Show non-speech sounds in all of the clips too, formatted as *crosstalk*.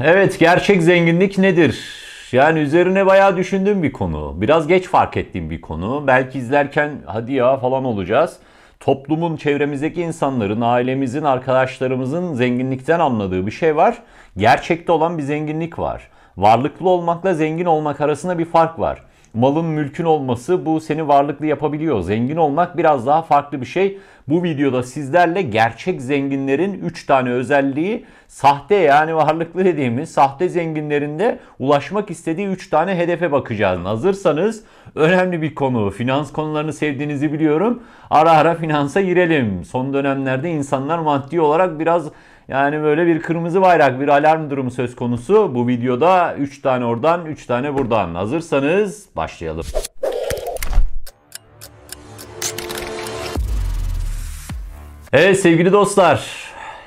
Evet gerçek zenginlik nedir? Yani üzerine bayağı düşündüğüm bir konu. Biraz geç fark ettiğim bir konu. Belki izlerken hadi ya falan olacağız. Toplumun, çevremizdeki insanların, ailemizin, arkadaşlarımızın zenginlikten anladığı bir şey var. Gerçekte olan bir zenginlik var. Varlıklı olmakla zengin olmak arasında bir fark var malın mülkün olması bu seni varlıklı yapabiliyor. Zengin olmak biraz daha farklı bir şey. Bu videoda sizlerle gerçek zenginlerin 3 tane özelliği sahte yani varlıklı dediğimiz sahte zenginlerinde ulaşmak istediği 3 tane hedefe bakacağız. Hazırsanız önemli bir konu. Finans konularını sevdiğinizi biliyorum. Ara ara finansa girelim. Son dönemlerde insanlar maddi olarak biraz yani böyle bir kırmızı bayrak, bir alarm durumu söz konusu. Bu videoda 3 tane oradan, 3 tane buradan. Hazırsanız başlayalım. Evet sevgili dostlar,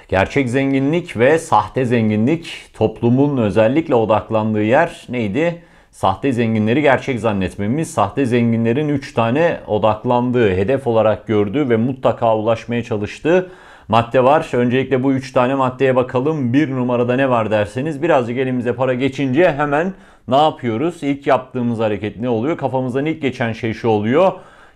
gerçek zenginlik ve sahte zenginlik toplumun özellikle odaklandığı yer neydi? Sahte zenginleri gerçek zannetmemiz, sahte zenginlerin 3 tane odaklandığı, hedef olarak gördüğü ve mutlaka ulaşmaya çalıştığı madde var. Öncelikle bu 3 tane maddeye bakalım. Bir numarada ne var derseniz birazcık elimize para geçince hemen ne yapıyoruz? İlk yaptığımız hareket ne oluyor? Kafamızdan ilk geçen şey şu oluyor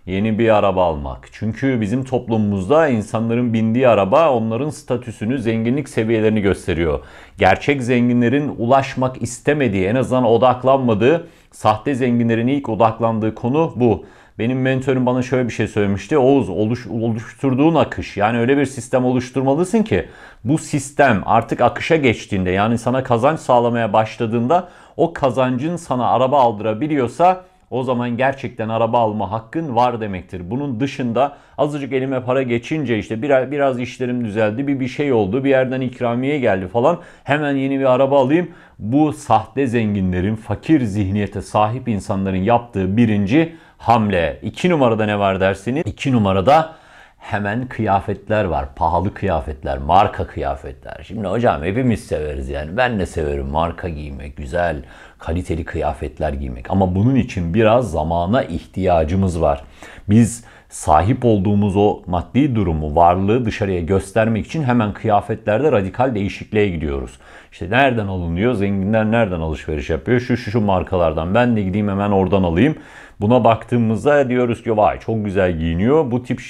yeni bir araba almak. Çünkü bizim toplumumuzda insanların bindiği araba onların statüsünü, zenginlik seviyelerini gösteriyor. Gerçek zenginlerin ulaşmak istemediği, en azından odaklanmadığı, sahte zenginlerin ilk odaklandığı konu bu. Benim mentorum bana şöyle bir şey söylemişti. Oğuz oluş, oluşturduğun akış yani öyle bir sistem oluşturmalısın ki bu sistem artık akışa geçtiğinde yani sana kazanç sağlamaya başladığında o kazancın sana araba aldırabiliyorsa o zaman gerçekten araba alma hakkın var demektir. Bunun dışında azıcık elime para geçince işte biraz, biraz işlerim düzeldi, bir bir şey oldu, bir yerden ikramiye geldi falan. Hemen yeni bir araba alayım. Bu sahte zenginlerin, fakir zihniyete sahip insanların yaptığı birinci hamle. 2 numarada ne var dersiniz? 2 numarada hemen kıyafetler var. Pahalı kıyafetler, marka kıyafetler. Şimdi hocam hepimiz severiz yani. Ben de severim marka giymek, güzel, kaliteli kıyafetler giymek. Ama bunun için biraz zamana ihtiyacımız var. Biz sahip olduğumuz o maddi durumu, varlığı dışarıya göstermek için hemen kıyafetlerde radikal değişikliğe gidiyoruz. İşte nereden alınıyor? Zenginler nereden alışveriş yapıyor? Şu şu şu markalardan. Ben de gideyim hemen oradan alayım. Buna baktığımızda diyoruz ki vay çok güzel giyiniyor. Bu tip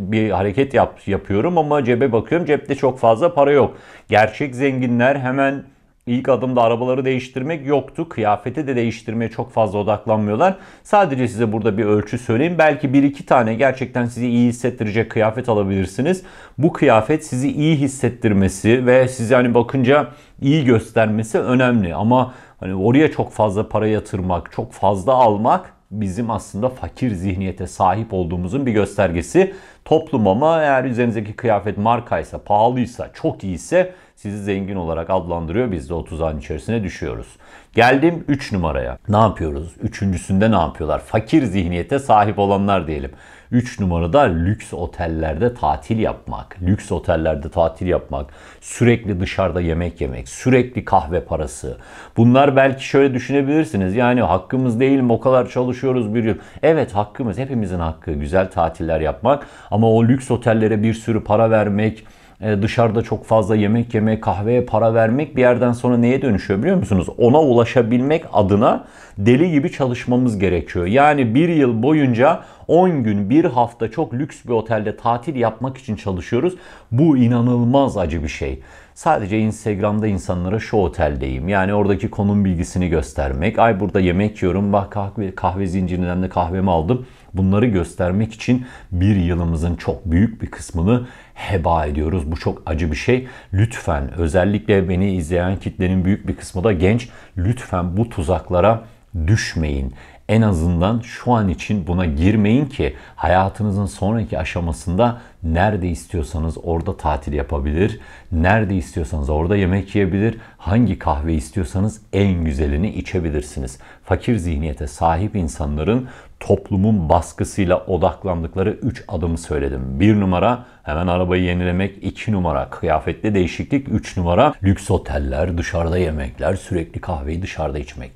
bir hareket yap, yapıyorum ama cebe bakıyorum cepte çok fazla para yok. Gerçek zenginler hemen İlk adımda arabaları değiştirmek yoktu. Kıyafeti de değiştirmeye çok fazla odaklanmıyorlar. Sadece size burada bir ölçü söyleyeyim. Belki bir iki tane gerçekten sizi iyi hissettirecek kıyafet alabilirsiniz. Bu kıyafet sizi iyi hissettirmesi ve sizi hani bakınca iyi göstermesi önemli. Ama hani oraya çok fazla para yatırmak, çok fazla almak bizim aslında fakir zihniyete sahip olduğumuzun bir göstergesi. Toplum ama eğer üzerinizdeki kıyafet markaysa, pahalıysa, çok iyiyse sizi zengin olarak adlandırıyor. Biz de 30 tuzağın içerisine düşüyoruz. Geldim 3 numaraya. Ne yapıyoruz? Üçüncüsünde ne yapıyorlar? Fakir zihniyete sahip olanlar diyelim. 3 numarada lüks otellerde tatil yapmak. Lüks otellerde tatil yapmak. Sürekli dışarıda yemek yemek. Sürekli kahve parası. Bunlar belki şöyle düşünebilirsiniz. Yani hakkımız değil mi? O kadar çalışıyoruz bir yıl. Evet hakkımız. Hepimizin hakkı. Güzel tatiller yapmak. Ama o lüks otellere bir sürü para vermek e, dışarıda çok fazla yemek yeme, kahveye para vermek bir yerden sonra neye dönüşüyor biliyor musunuz? Ona ulaşabilmek adına deli gibi çalışmamız gerekiyor. Yani bir yıl boyunca 10 gün, bir hafta çok lüks bir otelde tatil yapmak için çalışıyoruz. Bu inanılmaz acı bir şey. Sadece Instagram'da insanlara şu oteldeyim. Yani oradaki konum bilgisini göstermek. Ay burada yemek yiyorum. Bak kahve, kahve zincirinden de kahvemi aldım. Bunları göstermek için bir yılımızın çok büyük bir kısmını heba ediyoruz. Bu çok acı bir şey. Lütfen özellikle beni izleyen kitlenin büyük bir kısmı da genç. Lütfen bu tuzaklara düşmeyin en azından şu an için buna girmeyin ki hayatınızın sonraki aşamasında nerede istiyorsanız orada tatil yapabilir, nerede istiyorsanız orada yemek yiyebilir, hangi kahve istiyorsanız en güzelini içebilirsiniz. Fakir zihniyete sahip insanların toplumun baskısıyla odaklandıkları 3 adımı söyledim. 1 numara hemen arabayı yenilemek, 2 numara kıyafette değişiklik, 3 numara lüks oteller, dışarıda yemekler, sürekli kahveyi dışarıda içmek.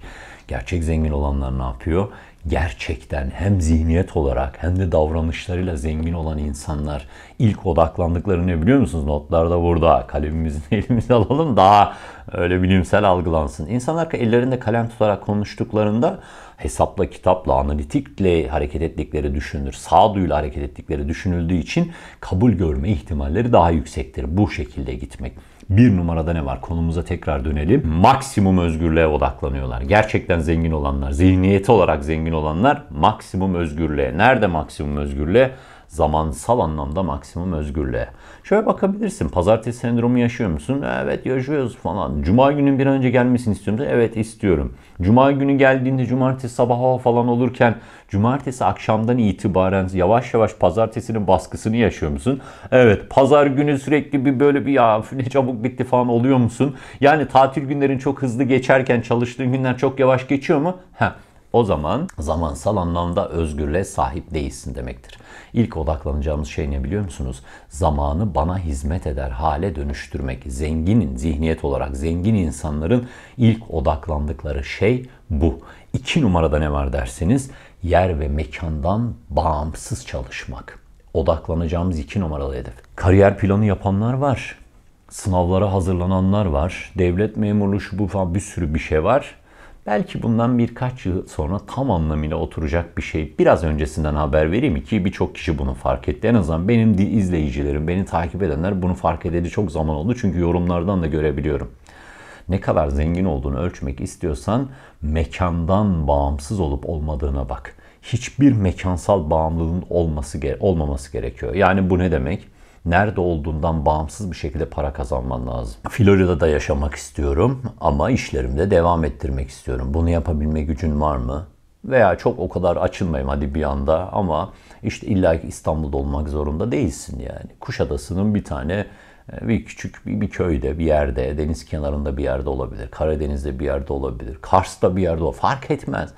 Gerçek zengin olanlar ne yapıyor? Gerçekten hem zihniyet olarak hem de davranışlarıyla zengin olan insanlar ilk odaklandıkları ne biliyor musunuz? notlarda burada. Kalemimizi *laughs* elimize alalım daha öyle bilimsel algılansın. İnsanlar ellerinde kalem tutarak konuştuklarında hesapla, kitapla, analitikle hareket ettikleri düşünülür. Sağduyuyla hareket ettikleri düşünüldüğü için kabul görme ihtimalleri daha yüksektir bu şekilde gitmek. Bir numarada ne var? Konumuza tekrar dönelim. Maksimum özgürlüğe odaklanıyorlar. Gerçekten zengin olanlar, zihniyeti olarak zengin olanlar maksimum özgürlüğe. Nerede maksimum özgürlüğe? zamansal anlamda maksimum özgürlüğe. Şöyle bakabilirsin. Pazartesi sendromu yaşıyor musun? Evet yaşıyoruz falan. Cuma günün bir an önce gelmesini istiyor musun? Evet istiyorum. Cuma günü geldiğinde cumartesi sabahı falan olurken cumartesi akşamdan itibaren yavaş yavaş pazartesinin baskısını yaşıyor musun? Evet pazar günü sürekli bir böyle bir ya ne çabuk bitti falan oluyor musun? Yani tatil günlerin çok hızlı geçerken çalıştığın günler çok yavaş geçiyor mu? Heh o zaman zamansal anlamda özgürlüğe sahip değilsin demektir. İlk odaklanacağımız şey ne biliyor musunuz? Zamanı bana hizmet eder hale dönüştürmek. Zenginin zihniyet olarak zengin insanların ilk odaklandıkları şey bu. İki numarada ne var derseniz yer ve mekandan bağımsız çalışmak. Odaklanacağımız iki numaralı hedef. Kariyer planı yapanlar var. Sınavlara hazırlananlar var. Devlet memurluğu şu bu falan bir sürü bir şey var. Belki bundan birkaç yıl sonra tam anlamıyla oturacak bir şey. Biraz öncesinden haber vereyim ki birçok kişi bunu fark etti. En azından benim izleyicilerim, beni takip edenler bunu fark edeli çok zaman oldu. Çünkü yorumlardan da görebiliyorum. Ne kadar zengin olduğunu ölçmek istiyorsan mekandan bağımsız olup olmadığına bak. Hiçbir mekansal bağımlılığın olması olmaması gerekiyor. Yani bu ne demek? nerede olduğundan bağımsız bir şekilde para kazanman lazım. Florida'da yaşamak istiyorum ama işlerimde devam ettirmek istiyorum. Bunu yapabilme gücün var mı? Veya çok o kadar açılmayayım hadi bir anda ama işte illa ki İstanbul'da olmak zorunda değilsin yani. Kuşadası'nın bir tane e, bir küçük bir, bir köyde bir yerde, deniz kenarında bir yerde olabilir. Karadeniz'de bir yerde olabilir. Kars'ta bir yerde olabilir. Fark etmez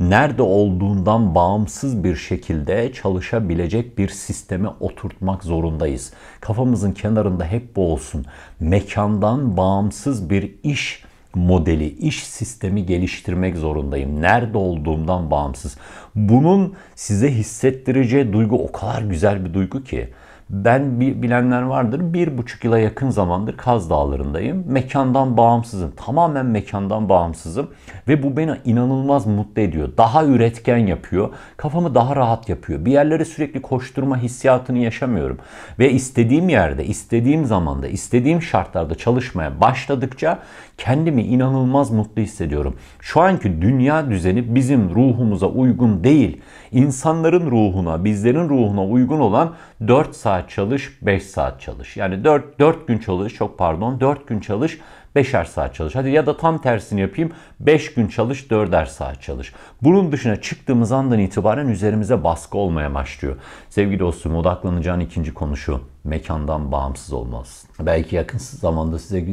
nerede olduğundan bağımsız bir şekilde çalışabilecek bir sisteme oturtmak zorundayız. Kafamızın kenarında hep bu olsun. Mekandan bağımsız bir iş modeli, iş sistemi geliştirmek zorundayım. Nerede olduğumdan bağımsız. Bunun size hissettireceği duygu o kadar güzel bir duygu ki ben bilenler vardır bir buçuk yıla yakın zamandır Kaz Dağları'ndayım. Mekandan bağımsızım. Tamamen mekandan bağımsızım. Ve bu beni inanılmaz mutlu ediyor. Daha üretken yapıyor. Kafamı daha rahat yapıyor. Bir yerlere sürekli koşturma hissiyatını yaşamıyorum. Ve istediğim yerde, istediğim zamanda, istediğim şartlarda çalışmaya başladıkça kendimi inanılmaz mutlu hissediyorum. Şu anki dünya düzeni bizim ruhumuza uygun değil. İnsanların ruhuna, bizlerin ruhuna uygun olan 4 saat saat çalış, 5 saat çalış. Yani 4, 4 gün çalış, çok pardon 4 gün çalış, 5'er saat çalış. Hadi ya da tam tersini yapayım. 5 gün çalış, 4'er saat çalış. Bunun dışına çıktığımız andan itibaren üzerimize baskı olmaya başlıyor. Sevgili dostum odaklanacağın ikinci konu şu. Mekandan bağımsız olmaz. Belki yakın zamanda size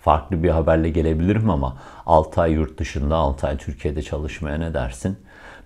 farklı bir haberle gelebilirim ama 6 ay yurt dışında, 6 ay Türkiye'de çalışmaya ne dersin?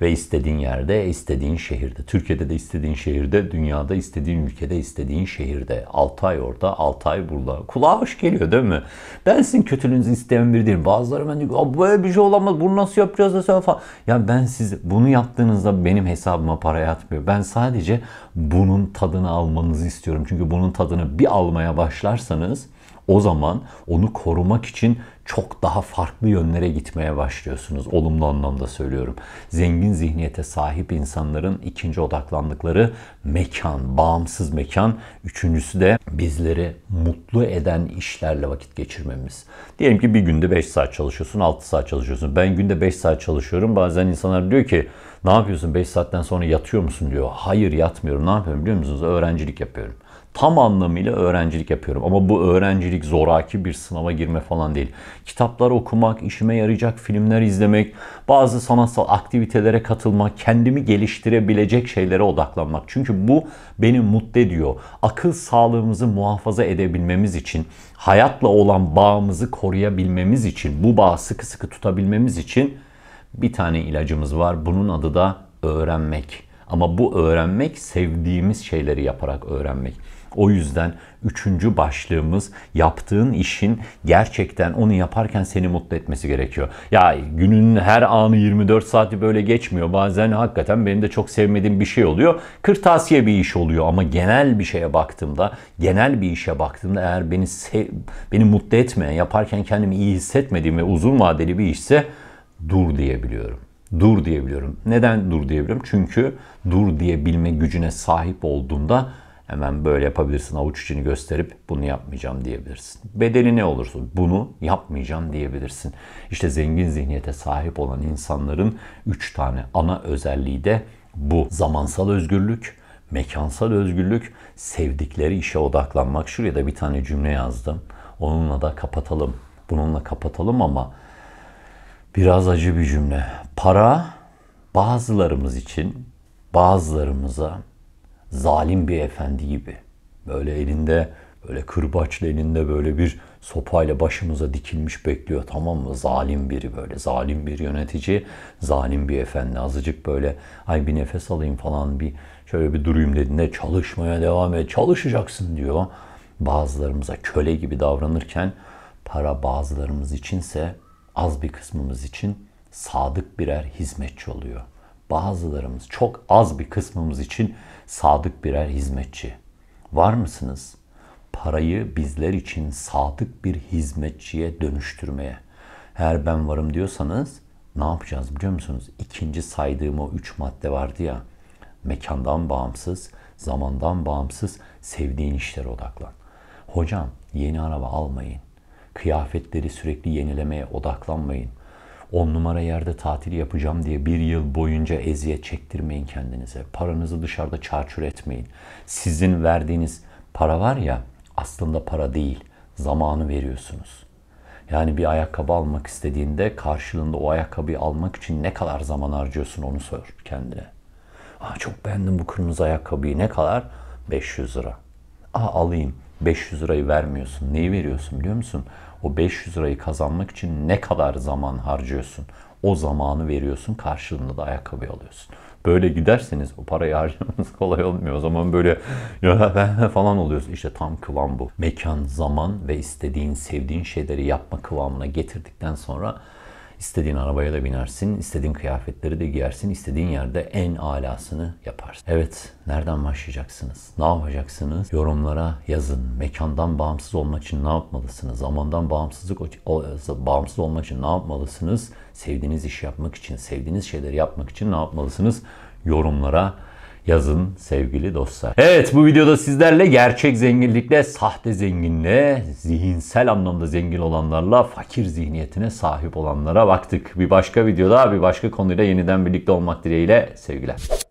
Ve istediğin yerde, istediğin şehirde. Türkiye'de de istediğin şehirde, dünyada istediğin ülkede, istediğin şehirde. 6 ay orada, 6 ay burada. Kulağa hoş geliyor değil mi? Ben sizin kötülüğünüzü isteyen biri değilim. Bazıları ben diyor, böyle bir şey olamaz, bunu nasıl yapacağız da sen falan. Ya ben siz bunu yaptığınızda benim hesabıma para yatmıyor. Ben sadece bunun tadını almanızı istiyorum. Çünkü bunun tadını bir almaya başlarsanız o zaman onu korumak için çok daha farklı yönlere gitmeye başlıyorsunuz. Olumlu anlamda söylüyorum. Zengin zihniyete sahip insanların ikinci odaklandıkları mekan, bağımsız mekan. Üçüncüsü de bizleri mutlu eden işlerle vakit geçirmemiz. Diyelim ki bir günde 5 saat çalışıyorsun, 6 saat çalışıyorsun. Ben günde 5 saat çalışıyorum. Bazen insanlar diyor ki ne yapıyorsun 5 saatten sonra yatıyor musun diyor. Hayır yatmıyorum. Ne yapıyorum biliyor musunuz? Öğrencilik yapıyorum tam anlamıyla öğrencilik yapıyorum. Ama bu öğrencilik zoraki bir sınava girme falan değil. Kitaplar okumak, işime yarayacak filmler izlemek, bazı sanatsal aktivitelere katılmak, kendimi geliştirebilecek şeylere odaklanmak. Çünkü bu beni mutlu ediyor. Akıl sağlığımızı muhafaza edebilmemiz için, hayatla olan bağımızı koruyabilmemiz için, bu bağı sıkı sıkı tutabilmemiz için bir tane ilacımız var. Bunun adı da öğrenmek. Ama bu öğrenmek sevdiğimiz şeyleri yaparak öğrenmek. O yüzden üçüncü başlığımız yaptığın işin gerçekten onu yaparken seni mutlu etmesi gerekiyor. Ya günün her anı 24 saati böyle geçmiyor. Bazen hakikaten benim de çok sevmediğim bir şey oluyor. Kırtasiye bir iş oluyor ama genel bir şeye baktığımda, genel bir işe baktığımda eğer beni sev, beni mutlu etmeyen, yaparken kendimi iyi hissetmediğim ve uzun vadeli bir işse dur diyebiliyorum dur diyebiliyorum. Neden dur diyebiliyorum? Çünkü dur diyebilme gücüne sahip olduğunda hemen böyle yapabilirsin avuç içini gösterip bunu yapmayacağım diyebilirsin. Bedeli ne olursa bunu yapmayacağım diyebilirsin. İşte zengin zihniyete sahip olan insanların 3 tane ana özelliği de bu. Zamansal özgürlük, mekansal özgürlük, sevdikleri işe odaklanmak. Şuraya da bir tane cümle yazdım. Onunla da kapatalım. Bununla kapatalım ama biraz acı bir cümle. Para bazılarımız için bazılarımıza zalim bir efendi gibi. Böyle elinde böyle kırbaçla elinde böyle bir sopayla başımıza dikilmiş bekliyor tamam mı? Zalim biri böyle zalim bir yönetici, zalim bir efendi. Azıcık böyle ay bir nefes alayım falan bir şöyle bir durayım dediğinde çalışmaya devam et çalışacaksın diyor. Bazılarımıza köle gibi davranırken para bazılarımız içinse az bir kısmımız için sadık birer hizmetçi oluyor bazılarımız, çok az bir kısmımız için sadık birer hizmetçi. Var mısınız? Parayı bizler için sadık bir hizmetçiye dönüştürmeye. Eğer ben varım diyorsanız ne yapacağız biliyor musunuz? İkinci saydığım o üç madde vardı ya. Mekandan bağımsız, zamandan bağımsız sevdiğin işlere odaklan. Hocam yeni araba almayın. Kıyafetleri sürekli yenilemeye odaklanmayın on numara yerde tatil yapacağım diye bir yıl boyunca eziyet çektirmeyin kendinize. Paranızı dışarıda çarçur etmeyin. Sizin verdiğiniz para var ya aslında para değil. Zamanı veriyorsunuz. Yani bir ayakkabı almak istediğinde karşılığında o ayakkabıyı almak için ne kadar zaman harcıyorsun onu sor kendine. Aa, çok beğendim bu kırmızı ayakkabıyı ne kadar? 500 lira. Aa alayım. 500 lirayı vermiyorsun. Neyi veriyorsun biliyor musun? O 500 lirayı kazanmak için ne kadar zaman harcıyorsun? O zamanı veriyorsun karşılığında da ayakkabı alıyorsun. Böyle giderseniz o parayı harcamanız *laughs* kolay olmuyor. O zaman böyle ya ben *laughs* falan oluyorsun. İşte tam kıvam bu. Mekan, zaman ve istediğin, sevdiğin şeyleri yapma kıvamına getirdikten sonra İstediğin arabaya da binersin, istediğin kıyafetleri de giyersin, istediğin yerde en alasını yaparsın. Evet, nereden başlayacaksınız? Ne yapacaksınız? Yorumlara yazın. Mekandan bağımsız olmak için ne yapmalısınız? Zamandan bağımsızlık bağımsız olmak için ne yapmalısınız? Sevdiğiniz iş yapmak için, sevdiğiniz şeyleri yapmak için ne yapmalısınız? Yorumlara yazın sevgili dostlar. Evet bu videoda sizlerle gerçek zenginlikle sahte zenginle zihinsel anlamda zengin olanlarla fakir zihniyetine sahip olanlara baktık. Bir başka videoda bir başka konuyla yeniden birlikte olmak dileğiyle sevgiler.